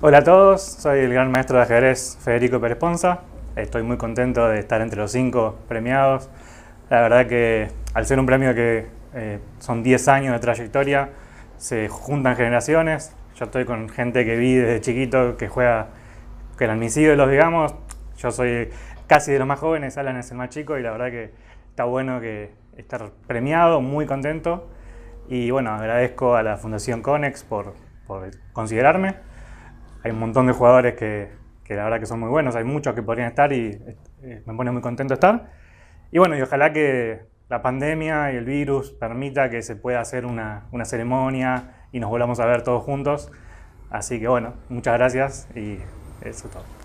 Hola a todos, soy el gran maestro de ajedrez Federico Pérez Ponza. Estoy muy contento de estar entre los cinco premiados. La verdad que al ser un premio que eh, son 10 años de trayectoria, se juntan generaciones. Yo estoy con gente que vi desde chiquito, que juega, que eran mis ídolos, digamos. Yo soy casi de los más jóvenes, Alan es el más chico y la verdad que está bueno que estar premiado, muy contento. Y bueno, agradezco a la Fundación Conex por considerarme hay un montón de jugadores que, la verdad que son muy buenos, hay muchos que podrían estar y eh, me pone muy contento estar. Y bueno, y ojalá que la pandemia y el virus permita que se pueda hacer una, una ceremonia y nos volvamos a ver todos juntos. Así que bueno, muchas gracias y eso es todo.